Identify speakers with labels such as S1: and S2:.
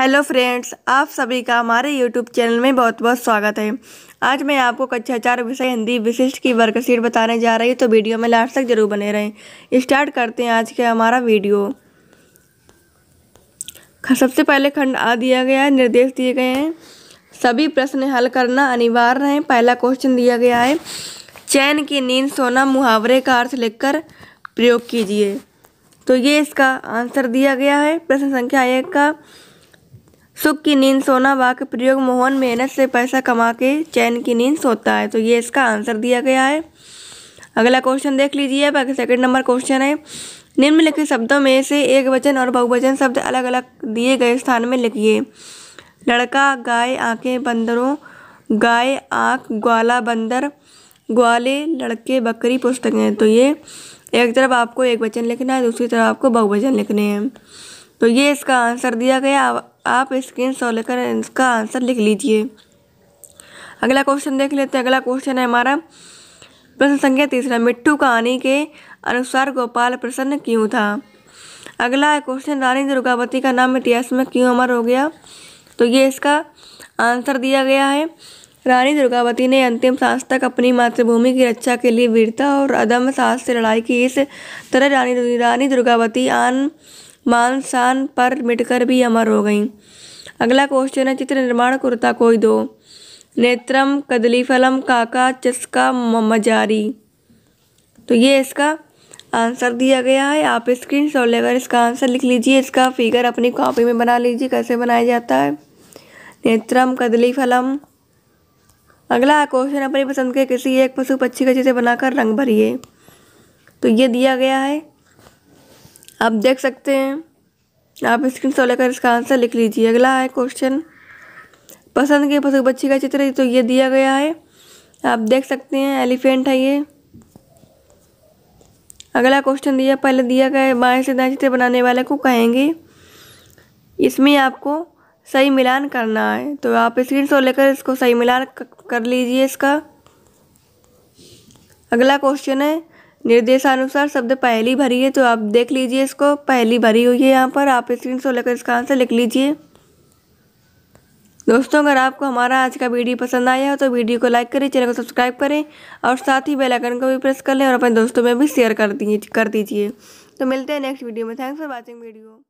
S1: hello friends आप सभी का हमारे यूट्यूब चैनल में बहुत बहुत स्वागत है आज मैं आपको कक्षा चार विषय हिंदी विशिष्ट की वर्कशीट बताने जा रही हूँ तो वीडियो में लास्ट तक जरूर बने रहें स्टार्ट करते हैं आज का हमारा वीडियो सबसे पहले खंड आ दिया गया है निर्देश दिए गए हैं सभी प्रश्न हल करना अनिवार्य है पहला क्वेश्चन दिया गया है चैन की नींद सोना मुहावरे का अर्थ लिखकर प्रयोग कीजिए तो ये इसका आंसर दिया गया है प्रश्न संख्या एक का सुख की नींद सोना वाक्य प्रयोग मोहन मेहनत से पैसा कमा के चैन की नींद सोता है तो ये इसका आंसर दिया गया है अगला क्वेश्चन देख लीजिए बाकी सेकंड नंबर क्वेश्चन है निम्नलिखित शब्दों में से एक वचन और बहुवचन शब्द अलग अलग दिए गए स्थान में लिखिए लड़का गाय आंखें बंदरों गाय आँख ग्वाला बंदर ग्वाले लड़के बकरी पुस्तकें तो ये एक तरफ आपको एक वचन लिखना है दूसरी तरफ आपको बहुवचन लिखने हैं तो ये इसका आंसर दिया गया आप स्क्रीन शॉट लेकर इसका आंसर लिख लीजिए अगला क्वेश्चन देख लेते हैं अगला क्वेश्चन है हमारा प्रश्न संख्या तीसरा मिट्टू कहानी के अनुसार गोपाल प्रसन्न क्यों था अगला क्वेश्चन रानी दुर्गावती का नाम इतिहास में क्यों अमर हो गया तो ये इसका आंसर दिया गया है रानी दुर्गावती ने अंतिम सांस तक अपनी मातृभूमि की रक्षा के लिए वीरता और अदम साहस से लड़ाई की इस तरह रानी रानी दुर्गावती आन मानसान पर मिटकर भी अमर हो गईं अगला क्वेश्चन है चित्र निर्माण कुर्ता कोई दो नेत्रम कदलीफलम काका चस्का मजारी तो ये इसका आंसर दिया गया है आप स्क्रीन शॉट लेकर इसका आंसर लिख लीजिए इसका फिगर अपनी कॉपी में बना लीजिए कैसे बनाया जाता है नेत्रम कदली फलम अगला क्वेश्चन अपनी पसंद के किसी एक पशु पक्षी का जिसे बनाकर रंग भरिए तो ये दिया गया है आप देख सकते हैं आप स्क्रीन शॉट लेकर इसका आंसर लिख लीजिए अगला है क्वेश्चन पसंद के पशु बच्ची का चित्र तो ये दिया गया है आप देख सकते हैं एलिफेंट है ये अगला क्वेश्चन दिया पहले दिया गया बाएँ से दाएँ चित्र बनाने वाले को कहेंगे इसमें आपको सही मिलान करना है तो आप स्क्रीन शॉट लेकर इसको सही मिलान कर लीजिए इसका अगला क्वेश्चन है निर्देशानुसार शब्द पहली भरी है तो आप देख लीजिए इसको पहली भरी हुई है यहाँ पर आप स्क्रीन शो लेकर इसका आंसर लिख लीजिए दोस्तों अगर आपको हमारा आज का वीडियो पसंद आया हो तो वीडियो को लाइक करें चैनल को सब्सक्राइब करें और साथ ही बेल आइकन को भी प्रेस कर लें और अपने दोस्तों में भी शेयर कर दीजिए कर दीजिए तो मिलते हैं नेक्स्ट वीडियो में थैंक्स फॉर वॉचिंग वीडियो